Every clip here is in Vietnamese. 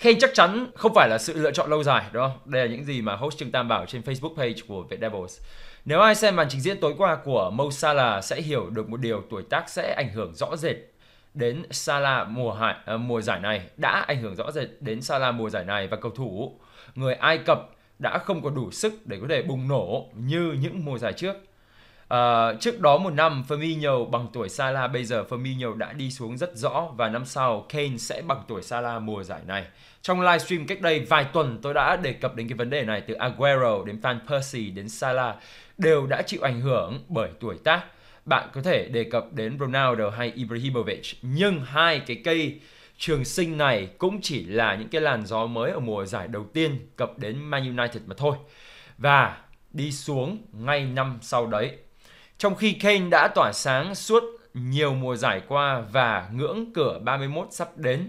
Kane chắc chắn không phải là sự lựa chọn lâu dài đúng không? Đây là những gì mà host Trương Tam bảo trên Facebook page của Viet Devils. Nếu ai xem màn trình diễn tối qua của Mo Salah sẽ hiểu được một điều tuổi tác sẽ ảnh hưởng rõ rệt đến Salah mùa hải, à, mùa giải này đã ảnh hưởng rõ rệt đến Salah mùa giải này và cầu thủ người Ai Cập đã không có đủ sức để có thể bùng nổ như những mùa giải trước À, trước đó một năm, Firmino bằng tuổi Salah, bây giờ Firmino đã đi xuống rất rõ và năm sau Kane sẽ bằng tuổi Salah mùa giải này. Trong livestream cách đây vài tuần tôi đã đề cập đến cái vấn đề này từ Aguero đến Van Persie đến Salah đều đã chịu ảnh hưởng bởi tuổi tác. Bạn có thể đề cập đến Ronaldo hay Ibrahimovic nhưng hai cái cây trường sinh này cũng chỉ là những cái làn gió mới ở mùa giải đầu tiên cập đến Man United mà thôi. Và đi xuống ngay năm sau đấy trong khi Kane đã tỏa sáng suốt nhiều mùa giải qua và ngưỡng cửa 31 sắp đến.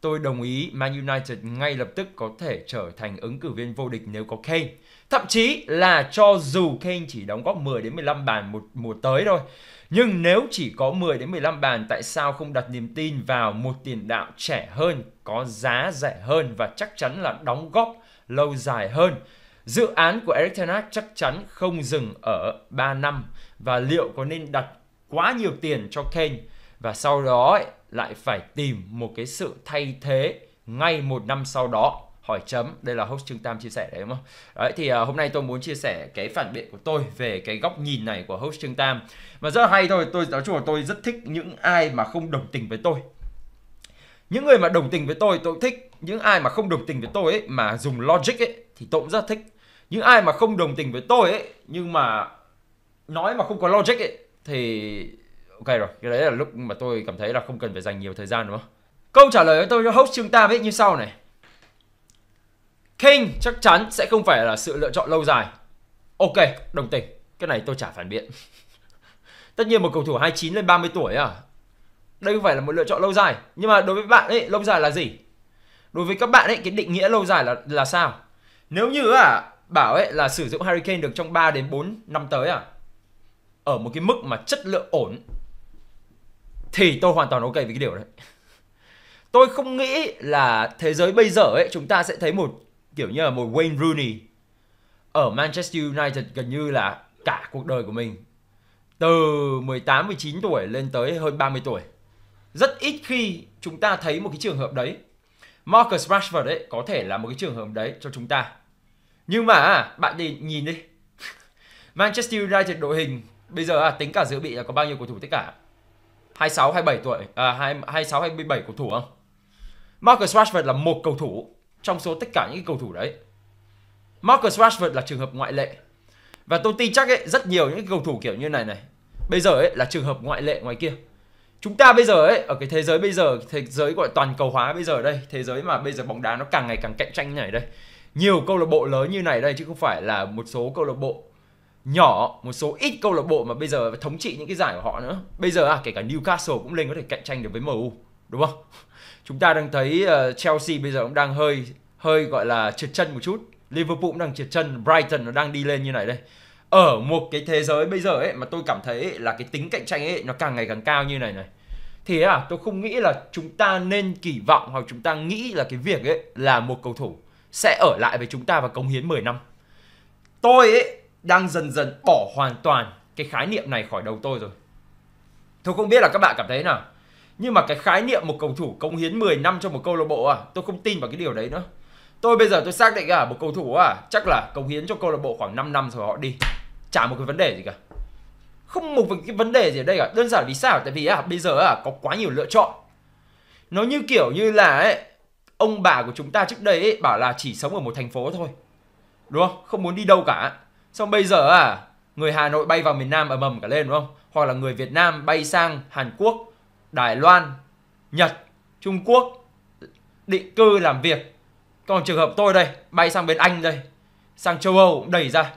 Tôi đồng ý Man United ngay lập tức có thể trở thành ứng cử viên vô địch nếu có Kane. Thậm chí là cho dù Kane chỉ đóng góp 10 đến 15 bàn một mùa tới thôi. Nhưng nếu chỉ có 10 đến 15 bàn tại sao không đặt niềm tin vào một tiền đạo trẻ hơn, có giá rẻ hơn và chắc chắn là đóng góp lâu dài hơn. Dự án của Erik Ten Hag chắc chắn không dừng ở 3 năm và liệu có nên đặt quá nhiều tiền cho Kane và sau đó ấy, lại phải tìm một cái sự thay thế ngay một năm sau đó hỏi chấm đây là host Trương Tam chia sẻ đấy đúng không? Đấy thì uh, hôm nay tôi muốn chia sẻ cái phản biện của tôi về cái góc nhìn này của host Trương Tam mà rất là hay thôi tôi nói chung là tôi rất thích những ai mà không đồng tình với tôi những người mà đồng tình với tôi tôi thích những ai mà không đồng tình với tôi ấy mà dùng logic ấy thì tôi cũng rất thích những ai mà không đồng tình với tôi ấy nhưng mà nói mà không có logic ấy thì ok rồi cái đấy là lúc mà tôi cảm thấy là không cần phải dành nhiều thời gian đúng không câu trả lời của tôi cho host chúng ta biết như sau này king chắc chắn sẽ không phải là sự lựa chọn lâu dài ok đồng tình cái này tôi chả phản biện tất nhiên một cầu thủ 29 lên 30 tuổi à đây không phải là một lựa chọn lâu dài nhưng mà đối với bạn ấy lâu dài là gì đối với các bạn ấy cái định nghĩa lâu dài là là sao nếu như à bảo ấy là sử dụng hurricane được trong 3 đến 4 năm tới à ở một cái mức mà chất lượng ổn thì tôi hoàn toàn ok với cái điều đấy tôi không nghĩ là thế giới bây giờ ấy chúng ta sẽ thấy một kiểu như là một Wayne Rooney ở Manchester United gần như là cả cuộc đời của mình từ 18 19 tuổi lên tới hơn 30 tuổi. Rất ít khi chúng ta thấy một cái trường hợp đấy. Marcus Rashford ấy có thể là một cái trường hợp đấy cho chúng ta. Nhưng mà à, bạn đi nhìn đi. Manchester United đội hình Bây giờ à, tính cả dự bị là có bao nhiêu cầu thủ tất cả? 26 27 tuổi à 26 27 cầu thủ không? Marcus Rashford là một cầu thủ trong số tất cả những cầu thủ đấy. Marcus Rashford là trường hợp ngoại lệ. Và tôi tin chắc ấy, rất nhiều những cầu thủ kiểu như này này. Bây giờ ấy là trường hợp ngoại lệ ngoài kia. Chúng ta bây giờ ấy ở cái thế giới bây giờ, thế giới gọi toàn cầu hóa bây giờ đây, thế giới mà bây giờ bóng đá nó càng ngày càng cạnh tranh như này đây. Nhiều câu lạc bộ lớn như này đây chứ không phải là một số câu lạc bộ nhỏ một số ít câu lạc bộ mà bây giờ thống trị những cái giải của họ nữa bây giờ à kể cả Newcastle cũng lên có thể cạnh tranh được với MU đúng không chúng ta đang thấy uh, Chelsea bây giờ cũng đang hơi hơi gọi là trượt chân một chút Liverpool cũng đang trượt chân Brighton nó đang đi lên như này đây ở một cái thế giới bây giờ ấy mà tôi cảm thấy ấy, là cái tính cạnh tranh ấy nó càng ngày càng cao như này này thì à tôi không nghĩ là chúng ta nên kỳ vọng hoặc chúng ta nghĩ là cái việc ấy là một cầu thủ sẽ ở lại với chúng ta và cống hiến 10 năm tôi ấy đang dần dần bỏ hoàn toàn cái khái niệm này khỏi đầu tôi rồi. Tôi không biết là các bạn cảm thấy nào. Nhưng mà cái khái niệm một cầu thủ cống hiến 10 năm cho một câu lạc bộ à, tôi không tin vào cái điều đấy nữa. Tôi bây giờ tôi xác định cả à, một cầu thủ à, chắc là cống hiến cho câu lạc bộ khoảng 5 năm rồi họ đi. Chả một cái vấn đề gì cả. Không một cái vấn đề gì ở đây cả, đơn giản vì sao tại vì à bây giờ à có quá nhiều lựa chọn. Nó như kiểu như là ấy, ông bà của chúng ta trước đây ấy, bảo là chỉ sống ở một thành phố thôi. Đúng không? Không muốn đi đâu cả Xong bây giờ à, người Hà Nội bay vào miền Nam ầm ầm cả lên đúng không? Hoặc là người Việt Nam bay sang Hàn Quốc, Đài Loan, Nhật, Trung Quốc định cư làm việc. Còn trường hợp tôi đây, bay sang bên Anh đây, sang châu Âu cũng đẩy ra.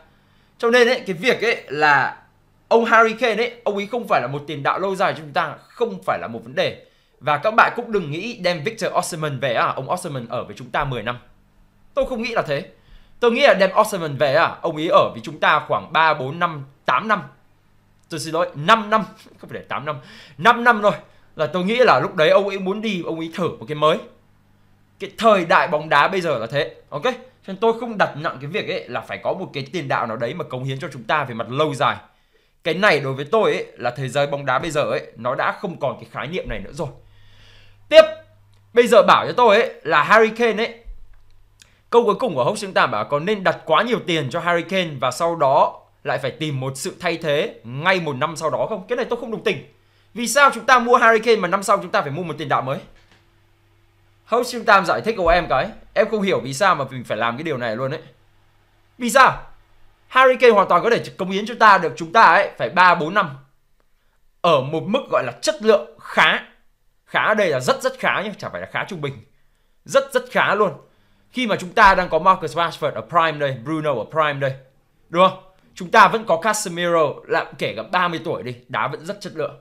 Cho nên ấy, cái việc ấy là ông Harry Kane ấy, ông ấy không phải là một tiền đạo lâu dài cho chúng ta, không phải là một vấn đề. Và các bạn cũng đừng nghĩ đem Victor Osimhen về à, ông Osimhen ở với chúng ta 10 năm. Tôi không nghĩ là thế. Tôi nghĩ là đem Osman về à, ông ấy ở với chúng ta khoảng 3 4 5 8 năm. Tôi xin lỗi, 5 năm, không phải 8 năm. 5 năm rồi là tôi nghĩ là lúc đấy ông ấy muốn đi, ông ấy thử một cái mới. Cái thời đại bóng đá bây giờ là thế. Ok? Cho nên tôi không đặt nặng cái việc ấy là phải có một cái tiền đạo nào đấy mà cống hiến cho chúng ta về mặt lâu dài. Cái này đối với tôi ấy là thế giới bóng đá bây giờ ấy nó đã không còn cái khái niệm này nữa rồi. Tiếp, bây giờ bảo cho tôi ấy là Harry Kane ấy Câu cuối cùng của Hốc Xương Tam bảo có nên đặt quá nhiều tiền cho Harry Kane và sau đó lại phải tìm một sự thay thế ngay một năm sau đó không? Cái này tôi không đồng tình. Vì sao chúng ta mua Harry Kane mà năm sau chúng ta phải mua một tiền đạo mới? Host Trương Tam giải thích của em cái Em không hiểu vì sao mà mình phải làm cái điều này luôn ấy Vì sao? Harry Kane hoàn toàn có thể cống hiến cho ta được chúng ta ấy Phải 3-4 năm Ở một mức gọi là chất lượng khá Khá ở đây là rất rất khá nhé Chả phải là khá trung bình Rất rất khá luôn khi mà chúng ta đang có Marcus Rashford ở prime đây, Bruno ở prime đây, đúng không? Chúng ta vẫn có Casemiro là kể cả 30 tuổi đi, đá vẫn rất chất lượng.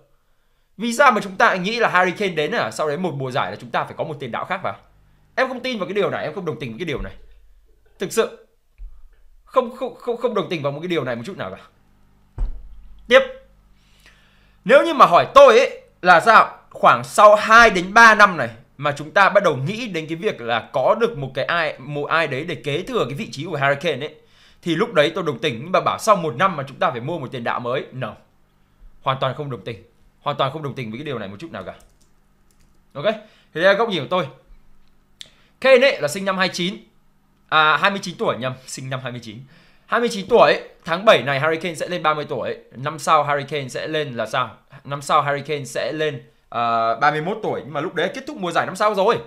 Vì sao mà chúng ta nghĩ là Harry Kane đến à, sau đấy một mùa giải là chúng ta phải có một tiền đạo khác vào? Em không tin vào cái điều này, em không đồng tình với cái điều này. Thực sự không không không không đồng tình vào một cái điều này một chút nào cả. Tiếp. Nếu như mà hỏi tôi ấy là sao? Khoảng sau 2 đến 3 năm này mà chúng ta bắt đầu nghĩ đến cái việc là có được một cái ai một ai đấy để kế thừa cái vị trí của Harry Kane ấy thì lúc đấy tôi đồng tình nhưng mà bảo sau một năm mà chúng ta phải mua một tiền đạo mới no hoàn toàn không đồng tình hoàn toàn không đồng tình với cái điều này một chút nào cả ok thì đây là góc nhìn của tôi Kane ấy là sinh năm 29 à 29 tuổi nhầm sinh năm 29 29 tuổi tháng 7 này Harry Kane sẽ lên 30 tuổi năm sau Harry Kane sẽ lên là sao năm sau Harry Kane sẽ lên uh, ờ, 31 tuổi nhưng mà lúc đấy kết thúc mùa giải năm sau rồi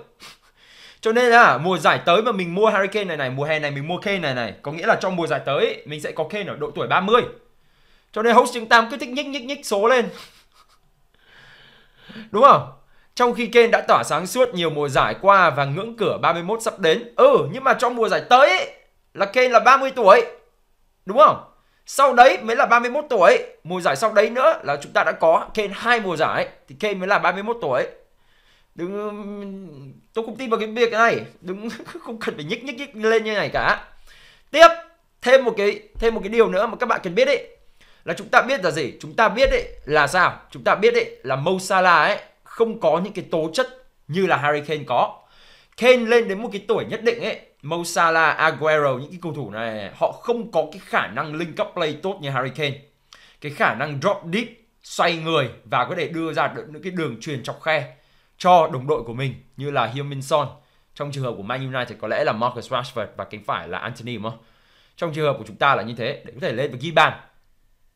cho nên là mùa giải tới mà mình mua Harry Kane này này mùa hè này mình mua Kane này này có nghĩa là trong mùa giải tới mình sẽ có Kane ở độ tuổi 30 cho nên host chúng ta cứ thích nhích nhích nhích số lên đúng không trong khi Kane đã tỏa sáng suốt nhiều mùa giải qua và ngưỡng cửa 31 sắp đến. Ừ, nhưng mà trong mùa giải tới là Kane là 30 tuổi. Đúng không? sau đấy mới là 31 tuổi mùa giải sau đấy nữa là chúng ta đã có Kane hai mùa giải thì Kane mới là 31 tuổi đừng tôi không tin vào cái việc này đừng không cần phải nhích nhích nhích lên như này cả tiếp thêm một cái thêm một cái điều nữa mà các bạn cần biết đấy là chúng ta biết là gì chúng ta biết đấy là sao chúng ta biết đấy là Mo Salah ấy không có những cái tố chất như là Harry Kane có Kane lên đến một cái tuổi nhất định ấy Mo Salah, Aguero những cái cầu thủ này họ không có cái khả năng link up play tốt như Harry Kane. Cái khả năng drop deep, xoay người và có thể đưa ra được những cái đường truyền chọc khe cho đồng đội của mình như là heung son Trong trường hợp của Man United có lẽ là Marcus Rashford và cánh phải là Anthony đúng Trong trường hợp của chúng ta là như thế để có thể lên và ghi bàn.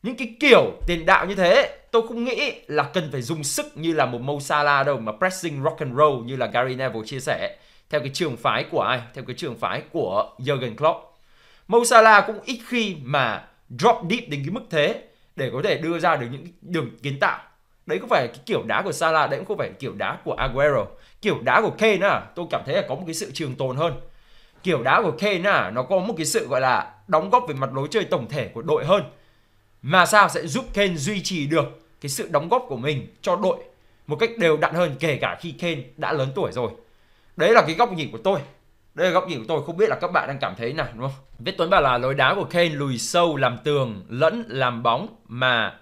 Những cái kiểu tiền đạo như thế tôi không nghĩ là cần phải dùng sức như là một Mo Salah đâu mà pressing rock and roll như là Gary Neville chia sẻ theo cái trường phái của ai? Theo cái trường phái của Jurgen Klopp. Mo Salah cũng ít khi mà drop deep đến cái mức thế để có thể đưa ra được những đường kiến tạo. Đấy có phải cái kiểu đá của Salah, đấy cũng không phải kiểu đá của Aguero. Kiểu đá của Kane à, tôi cảm thấy là có một cái sự trường tồn hơn. Kiểu đá của Kane à, nó có một cái sự gọi là đóng góp về mặt lối chơi tổng thể của đội hơn. Mà sao sẽ giúp Kane duy trì được cái sự đóng góp của mình cho đội một cách đều đặn hơn kể cả khi Kane đã lớn tuổi rồi đấy là cái góc nhìn của tôi đây là góc nhìn của tôi không biết là các bạn đang cảm thấy nào đúng không viết tuấn bảo là lối đá của kane lùi sâu làm tường lẫn làm bóng mà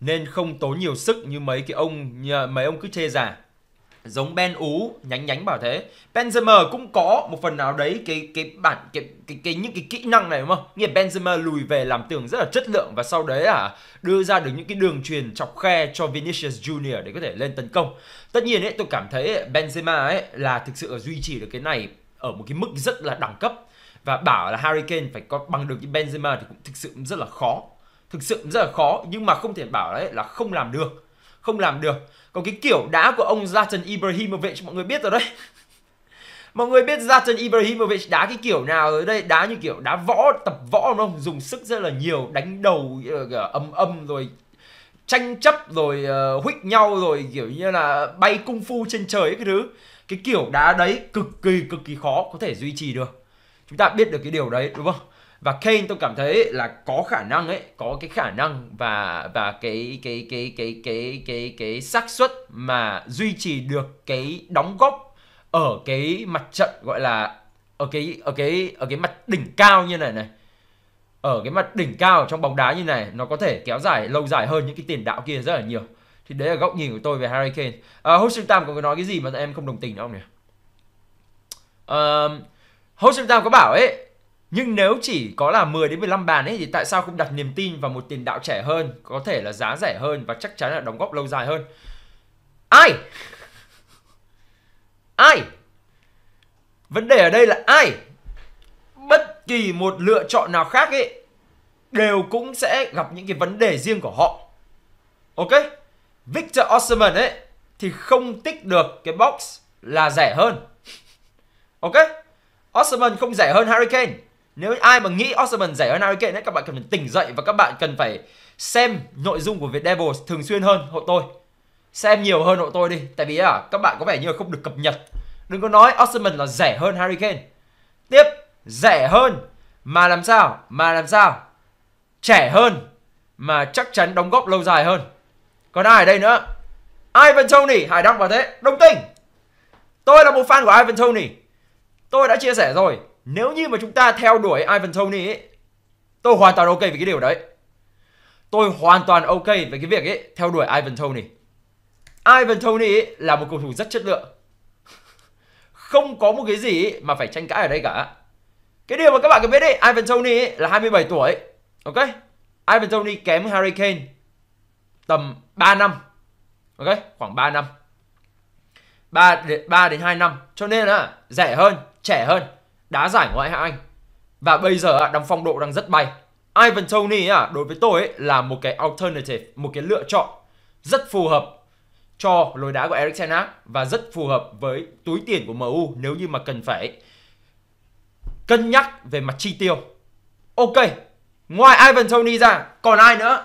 nên không tốn nhiều sức như mấy cái ông mấy ông cứ chê giả giống Ben Ú nhánh nhánh bảo thế Benzema cũng có một phần nào đấy cái cái bản cái cái, cái những cái kỹ năng này đúng không nghĩa Benzema lùi về làm tường rất là chất lượng và sau đấy là đưa ra được những cái đường truyền chọc khe cho Vinicius Junior để có thể lên tấn công tất nhiên ấy tôi cảm thấy Benzema ấy là thực sự là duy trì được cái này ở một cái mức rất là đẳng cấp và bảo là Harry Kane phải có bằng được cái Benzema thì cũng thực sự rất là khó thực sự rất là khó nhưng mà không thể bảo đấy là không làm được không làm được còn cái kiểu đá của ông Zlatan Ibrahimovic mọi người biết rồi đấy mọi người biết Zlatan Ibrahimovic đá cái kiểu nào ở đây đá như kiểu đá võ tập võ đúng không dùng sức rất là nhiều đánh đầu âm ờ, âm rồi tranh chấp rồi uh, nhau rồi kiểu như là bay cung phu trên trời ấy, cái thứ cái kiểu đá đấy cực kỳ cực kỳ khó có thể duy trì được chúng ta biết được cái điều đấy đúng không và Kane tôi cảm thấy là có khả năng ấy có cái khả năng và và cái cái cái cái cái cái cái xác suất mà duy trì được cái đóng góp ở cái mặt trận gọi là ở cái ở cái ở cái mặt đỉnh cao như này này ở cái mặt đỉnh cao trong bóng đá như này nó có thể kéo dài lâu dài hơn những cái tiền đạo kia rất là nhiều thì đấy là góc nhìn của tôi về Harry Kane à, Hosting Tam có nói cái gì mà em không đồng tình nữa không nhỉ à, Hosting Tam có bảo ấy nhưng nếu chỉ có là 10 đến 15 bàn ấy thì tại sao không đặt niềm tin vào một tiền đạo trẻ hơn, có thể là giá rẻ hơn và chắc chắn là đóng góp lâu dài hơn. Ai? Ai? Vấn đề ở đây là ai? Bất kỳ một lựa chọn nào khác ấy đều cũng sẽ gặp những cái vấn đề riêng của họ. Ok? Victor Osimhen ấy thì không tích được cái box là rẻ hơn. Ok? Osimhen không rẻ hơn Hurricane. Nếu ai mà nghĩ Osman rẻ hơn Harry Kane ấy, các bạn cần phải tỉnh dậy và các bạn cần phải xem nội dung của Việt Devils thường xuyên hơn hộ tôi. Xem nhiều hơn hộ tôi đi, tại vì à, các bạn có vẻ như không được cập nhật. Đừng có nói Osman là rẻ hơn Harry Kane. Tiếp, rẻ hơn mà làm sao? Mà làm sao? Trẻ hơn mà chắc chắn đóng góp lâu dài hơn. Còn ai ở đây nữa? Ivan Tony, Hải Đăng vào thế, đồng tình. Tôi là một fan của Ivan Tony. Tôi đã chia sẻ rồi, nếu như mà chúng ta theo đuổi Ivan Tony ấy, tôi hoàn toàn ok với cái điều đấy. Tôi hoàn toàn ok với cái việc ấy theo đuổi Ivan Tony. Ivan Tony ấy là một cầu thủ rất chất lượng. Không có một cái gì mà phải tranh cãi ở đây cả. Cái điều mà các bạn cần biết đấy, Ivan Tony ấy là 27 tuổi. Ok? Ivan Tony kém Harry Kane tầm 3 năm. Ok? Khoảng 3 năm. 3 đến 3 đến 2 năm. Cho nên là rẻ hơn, trẻ hơn đá giải ngoại hạng Anh. Và bây giờ à, đang phong độ đang rất bay. Ivan Tony à, đối với tôi ấy, là một cái alternative, một cái lựa chọn rất phù hợp cho lối đá của Eric Ten Hag và rất phù hợp với túi tiền của MU nếu như mà cần phải cân nhắc về mặt chi tiêu. Ok, ngoài Ivan Tony ra, còn ai nữa?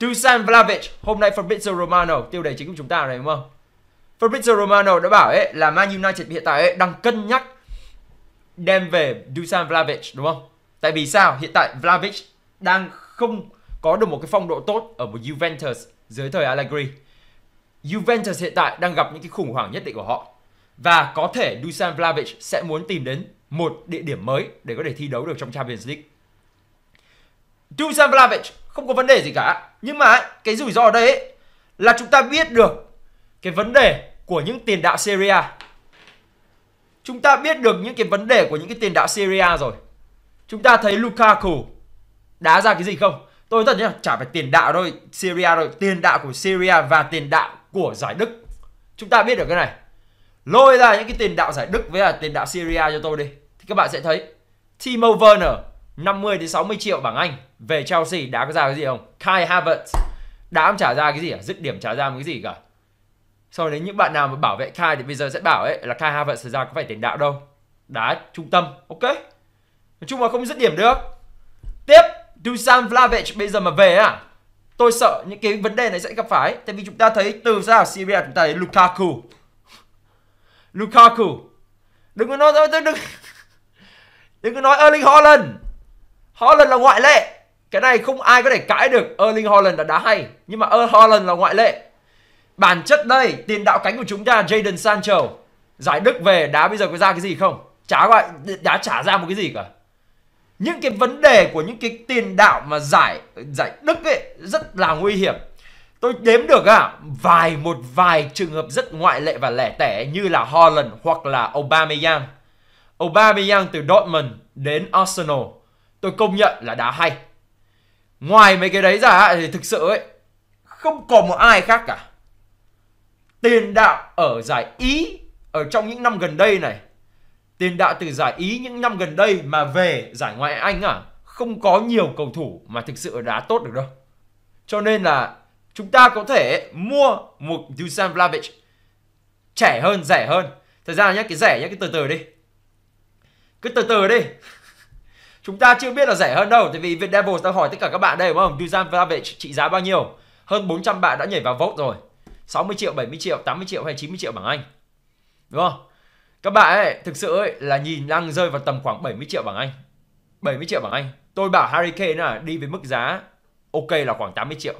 Dusan Vlahovic, hôm nay Fabrizio Romano, tiêu đề chính của chúng ta này đúng không? Fabrizio Romano đã bảo ấy là Man United hiện tại ấy đang cân nhắc đem về Dusan Vlahovic đúng không? Tại vì sao? Hiện tại Vlahovic đang không có được một cái phong độ tốt ở một Juventus dưới thời Allegri. Juventus hiện tại đang gặp những cái khủng hoảng nhất định của họ và có thể Dusan Vlahovic sẽ muốn tìm đến một địa điểm mới để có thể thi đấu được trong Champions League. Dusan Vlahovic không có vấn đề gì cả, nhưng mà cái rủi ro ở đây ấy, là chúng ta biết được cái vấn đề của những tiền đạo Serie A chúng ta biết được những cái vấn đề của những cái tiền đạo Syria rồi chúng ta thấy Lukaku đá ra cái gì không tôi thật nhá chả phải tiền đạo thôi Syria rồi tiền đạo của Syria và tiền đạo của giải Đức chúng ta biết được cái này lôi ra những cái tiền đạo giải Đức với là tiền đạo Syria cho tôi đi thì các bạn sẽ thấy Timo Werner 50 đến 60 triệu bảng Anh về Chelsea đá có ra cái gì không Kai Havertz đá không trả ra cái gì cả à? dứt điểm trả ra một cái gì cả sau đấy những bạn nào mà bảo vệ Kai thì bây giờ sẽ bảo ấy là Kai Havertz thực ra có phải tiền đạo đâu đá trung tâm ok nói chung là không dứt điểm được tiếp Dusan Vlahovic bây giờ mà về à tôi sợ những cái vấn đề này sẽ gặp phải tại vì chúng ta thấy từ ra Syria chúng ta thấy Lukaku Lukaku đừng có nói đừng đừng đừng có nói Erling Haaland Haaland là ngoại lệ cái này không ai có thể cãi được Erling Haaland là đá hay nhưng mà Erling Haaland là ngoại lệ Bản chất đây, tiền đạo cánh của chúng ta Jadon Sancho. Giải Đức về đá bây giờ có ra cái gì không? Chả gọi đá trả ra một cái gì cả. Những cái vấn đề của những cái tiền đạo mà giải giải Đức ấy rất là nguy hiểm. Tôi đếm được à, vài một vài trường hợp rất ngoại lệ và lẻ tẻ như là Holland hoặc là Aubameyang. Aubameyang từ Dortmund đến Arsenal. Tôi công nhận là đá hay. Ngoài mấy cái đấy ra thì thực sự ấy không còn một ai khác cả tiền đạo ở giải Ý ở trong những năm gần đây này tiền đạo từ giải Ý những năm gần đây mà về giải ngoại Anh à không có nhiều cầu thủ mà thực sự đá tốt được đâu cho nên là chúng ta có thể mua một Dusan Vlahovic trẻ hơn rẻ hơn thật ra nhé cái rẻ nhé cái từ từ đi cứ từ từ đi chúng ta chưa biết là rẻ hơn đâu tại vì Việt Devils đang hỏi tất cả các bạn đây đúng không Dusan Vlahovic trị giá bao nhiêu hơn 400 bạn đã nhảy vào vote rồi 60 triệu, 70 triệu, 80 triệu hay 90 triệu bảng Anh. Đúng không? Các bạn ấy, thực sự ấy, là nhìn đang rơi vào tầm khoảng 70 triệu bảng Anh. 70 triệu bảng Anh. Tôi bảo Harry Kane là đi với mức giá ok là khoảng 80 triệu.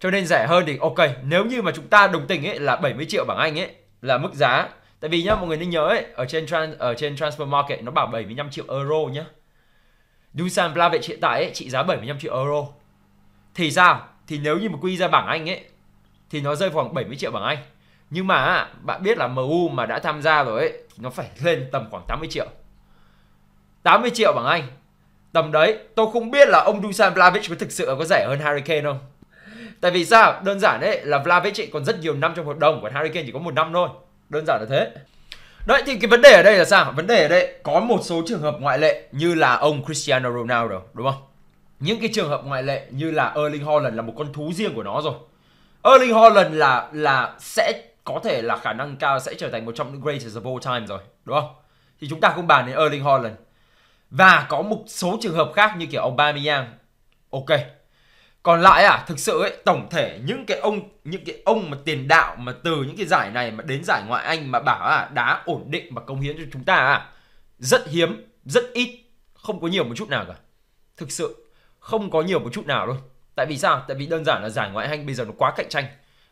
Cho nên rẻ hơn thì ok, nếu như mà chúng ta đồng tình ấy là 70 triệu bảng Anh ấy là mức giá. Tại vì nhá mọi người nên nhớ ấy, ở trên trans, ở trên transfer market nó bảo 75 triệu euro nhá. Dusan Vlahovic hiện tại ấy, trị giá 75 triệu euro. Thì sao? Thì nếu như mà quy ra bảng Anh ấy thì nó rơi khoảng 70 triệu bảng Anh. Nhưng mà bạn biết là MU mà đã tham gia rồi ấy thì nó phải lên tầm khoảng 80 triệu. 80 triệu bảng Anh. Tầm đấy, tôi không biết là ông Dusan Vlahovic có thực sự có rẻ hơn Harry Kane không. Tại vì sao? Đơn giản đấy là Vlahovic còn rất nhiều năm trong hợp đồng, của Harry Kane chỉ có một năm thôi. Đơn giản là thế. Đấy thì cái vấn đề ở đây là sao? Vấn đề ở đây có một số trường hợp ngoại lệ như là ông Cristiano Ronaldo đúng không? Những cái trường hợp ngoại lệ như là Erling Haaland là một con thú riêng của nó rồi Erling Haaland là là sẽ có thể là khả năng cao sẽ trở thành một trong những greatest of all time rồi, đúng không? Thì chúng ta không bàn đến Erling Haaland. Và có một số trường hợp khác như kiểu ông Aubameyang. Ok. Còn lại à, thực sự ấy, tổng thể những cái ông những cái ông mà tiền đạo mà từ những cái giải này mà đến giải ngoại Anh mà bảo à đá ổn định và công hiến cho chúng ta à rất hiếm, rất ít, không có nhiều một chút nào cả. Thực sự không có nhiều một chút nào luôn tại vì sao tại vì đơn giản là giải ngoại hạng bây giờ nó quá cạnh tranh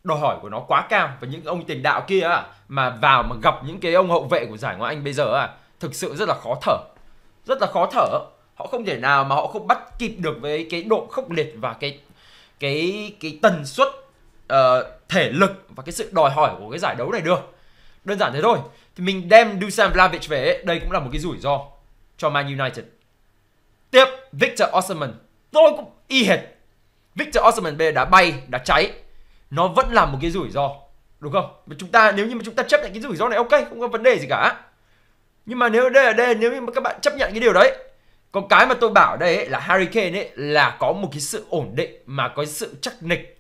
đòi hỏi của nó quá cao và những ông tiền đạo kia mà vào mà gặp những cái ông hậu vệ của giải ngoại anh bây giờ à, thực sự rất là khó thở rất là khó thở họ không thể nào mà họ không bắt kịp được với cái độ khốc liệt và cái cái cái tần suất uh, thể lực và cái sự đòi hỏi của cái giải đấu này được đơn giản thế thôi thì mình đem Dusan Vlahovic về đây cũng là một cái rủi ro cho Man United tiếp Victor Osimhen tôi cũng y hệt Victor Osimhen đã bay, đã cháy nó vẫn là một cái rủi ro đúng không? Mà chúng ta nếu như mà chúng ta chấp nhận cái rủi ro này ok, không có vấn đề gì cả. Nhưng mà nếu đây là đây nếu như mà các bạn chấp nhận cái điều đấy còn cái mà tôi bảo đây ấy, là Harry Kane ấy là có một cái sự ổn định mà có sự chắc nịch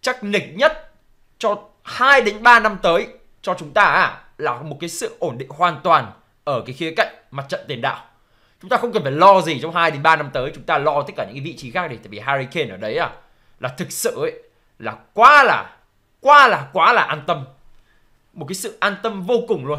chắc nịch nhất cho 2 đến 3 năm tới cho chúng ta à, là một cái sự ổn định hoàn toàn ở cái khía cạnh mặt trận tiền đạo chúng ta không cần phải lo gì trong 2 đến 3 năm tới chúng ta lo tất cả những cái vị trí khác đi tại vì Harry Kane ở đấy à là thực sự ấy là quá là quá là quá là an tâm một cái sự an tâm vô cùng luôn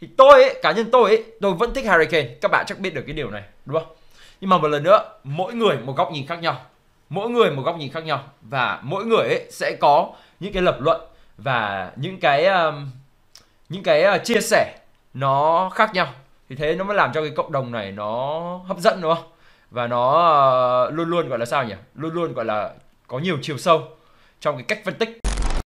thì tôi ấy, cá nhân tôi ấy, tôi vẫn thích Harry Kane các bạn chắc biết được cái điều này đúng không nhưng mà một lần nữa mỗi người một góc nhìn khác nhau mỗi người một góc nhìn khác nhau và mỗi người ấy sẽ có những cái lập luận và những cái um, những cái uh, chia sẻ nó khác nhau thì thế nó mới làm cho cái cộng đồng này nó hấp dẫn đúng không và nó ờ, luôn luôn gọi là sao nhỉ luôn luôn gọi là có nhiều chiều sâu trong cái cách phân tích